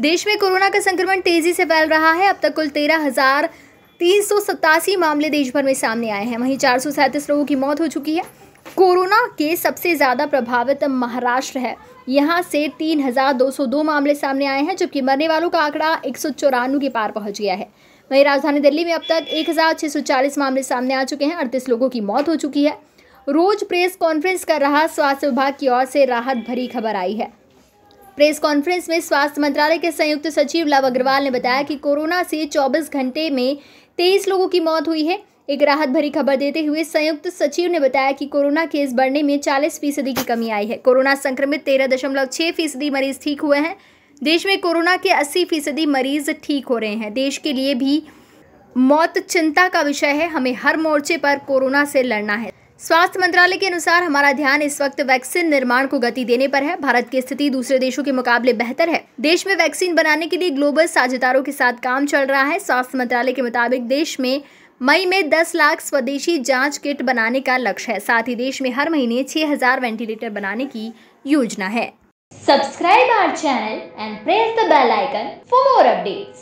देश में कोरोना का संक्रमण तेजी से फैल रहा है अब तक कुल तेरह हजार तीन सौ सतासी मामले देश भर में सामने आए हैं वहीं चार सौ सैंतीस लोगों की मौत हो चुकी है कोरोना के सबसे ज़्यादा प्रभावित महाराष्ट्र है यहाँ से 3,202 मामले सामने आए हैं जबकि मरने वालों का आंकड़ा एक के पार पहुँच गया है वहीं राजधानी दिल्ली में अब तक 1,640 मामले सामने आ चुके हैं अड़तीस लोगों की मौत हो चुकी है रोज प्रेस कॉन्फ्रेंस कर रहा स्वास्थ्य विभाग की ओर से राहत भरी खबर आई है प्रेस कॉन्फ्रेंस में स्वास्थ्य मंत्रालय के संयुक्त सचिव लव अग्रवाल ने बताया कि कोरोना से 24 घंटे में 23 लोगों की मौत हुई है एक राहत भरी खबर देते हुए संयुक्त सचिव ने बताया कि कोरोना केस बढ़ने में 40 फीसदी की कमी आई है कोरोना संक्रमित तेरह दशमलव छः फीसदी मरीज ठीक हुए हैं देश में कोरोना के अस्सी फीसदी मरीज ठीक हो रहे हैं देश के लिए भी मौत चिंता का विषय है हमें हर मोर्चे पर कोरोना से लड़ना है स्वास्थ्य मंत्रालय के अनुसार हमारा ध्यान इस वक्त वैक्सीन निर्माण को गति देने पर है भारत की स्थिति दूसरे देशों के मुकाबले बेहतर है देश में वैक्सीन बनाने के लिए ग्लोबल साझेदारों के साथ काम चल रहा है स्वास्थ्य मंत्रालय के मुताबिक देश में मई में 10 लाख स्वदेशी जांच किट बनाने का लक्ष्य है साथ ही देश में हर महीने 6000 वेंटिलेटर बनाने की योजना है subscribe our channel and press the bell icon for more updates